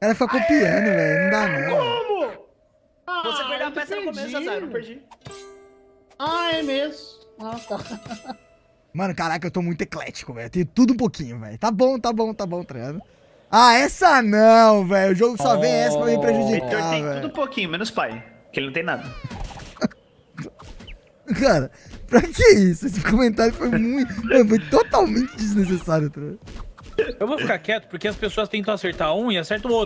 cara ficou copiando, velho. Não dá, não. Como? Ah, Você perdeu a peça perdi. no começo, Azar. Eu perdi. Ah, é mesmo. Ah, tá. Mano, caraca, eu tô muito eclético, velho. Tenho tudo um pouquinho, velho. Tá bom, tá bom, tá bom, treinando. Ah, essa não, velho. O jogo só oh, vem essa pra me prejudicar, Heitor tem véio. tudo um pouquinho, menos pai. Que ele não tem nada. Cara, pra que isso? Esse comentário foi muito... foi totalmente desnecessário, treinando. Eu vou ficar quieto porque as pessoas tentam acertar um e acertam o outro.